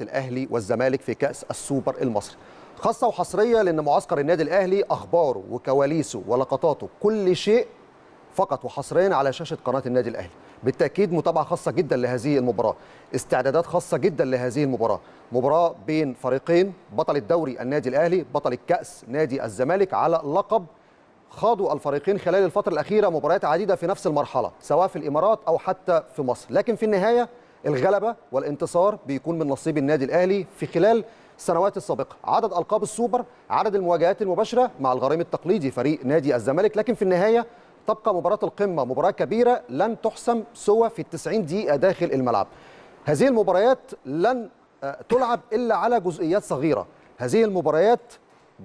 الاهلي والزمالك في كاس السوبر المصري خاصه وحصريه لان معسكر النادي الاهلي اخباره وكواليسه ولقطاته كل شيء فقط وحصريا على شاشه قناه النادي الاهلي بالتاكيد متابعه خاصه جدا لهذه المباراه استعدادات خاصه جدا لهذه المباراه مباراه بين فريقين بطل الدوري النادي الاهلي بطل الكاس نادي الزمالك على لقب خاضوا الفريقين خلال الفتره الاخيره مباريات عديده في نفس المرحله سواء في الامارات او حتى في مصر لكن في النهايه الغلبه والانتصار بيكون من نصيب النادي الاهلي في خلال السنوات السابقه عدد القاب السوبر عدد المواجهات المباشره مع الغريم التقليدي فريق نادي الزمالك لكن في النهايه تبقى مباراه القمه مباراه كبيره لن تحسم سوى في ال 90 دقيقه داخل الملعب هذه المباريات لن آه، تلعب الا على جزئيات صغيره هذه المباريات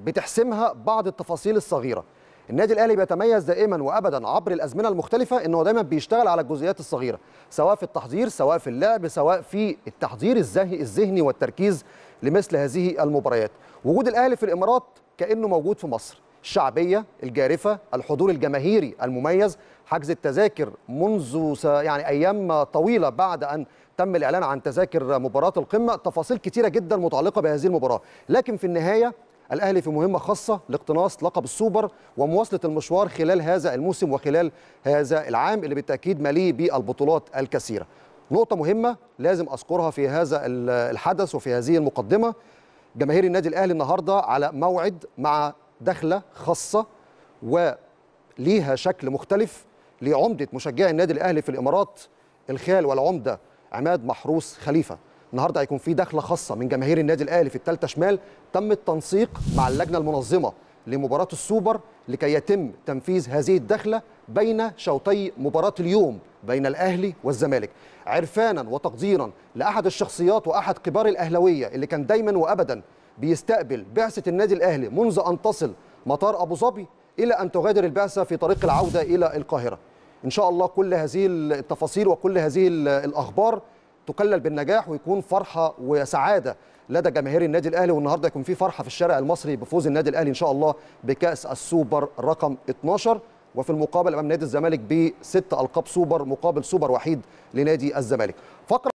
بتحسمها بعض التفاصيل الصغيره النادي الاهلي بيتميز دائما وابدا عبر الازمنه المختلفه ان هو دايما بيشتغل على الجزئيات الصغيره سواء في التحضير سواء في اللعب سواء في التحضير الذهني والتركيز لمثل هذه المباريات وجود الاهلي في الامارات كانه موجود في مصر الشعبيه الجارفه الحضور الجماهيري المميز حجز التذاكر منذ يعني ايام طويله بعد ان تم الاعلان عن تذاكر مباراه القمه تفاصيل كثيره جدا متعلقه بهذه المباراه لكن في النهايه الاهلي في مهمه خاصه لاقتناص لقب السوبر ومواصله المشوار خلال هذا الموسم وخلال هذا العام اللي بالتاكيد مليء بالبطولات الكثيره. نقطه مهمه لازم اذكرها في هذا الحدث وفي هذه المقدمه جماهير النادي الاهلي النهارده على موعد مع دخله خاصه وليها شكل مختلف لعمده مشجعي النادي الاهلي في الامارات الخال والعمده عماد محروس خليفه النهارده هيكون في دخله خاصه من جماهير النادي الاهلي في الثالثه شمال تم التنسيق مع اللجنه المنظمه لمباراه السوبر لكي يتم تنفيذ هذه الدخله بين شوطي مباراه اليوم بين الاهلي والزمالك عرفانا وتقديرا لاحد الشخصيات واحد كبار الاهلاويه اللي كان دايما وابدا بيستقبل بعثه النادي الاهلي منذ ان تصل مطار ابو ظبي الى ان تغادر البعثه في طريق العوده الى القاهره ان شاء الله كل هذه التفاصيل وكل هذه الاخبار تكلل بالنجاح ويكون فرحه وسعاده لدى جماهير النادي الاهلي والنهارده يكون في فرحه في الشارع المصري بفوز النادي الاهلي ان شاء الله بكاس السوبر رقم 12 وفي المقابل امام نادي الزمالك بست القاب سوبر مقابل سوبر وحيد لنادي الزمالك فقره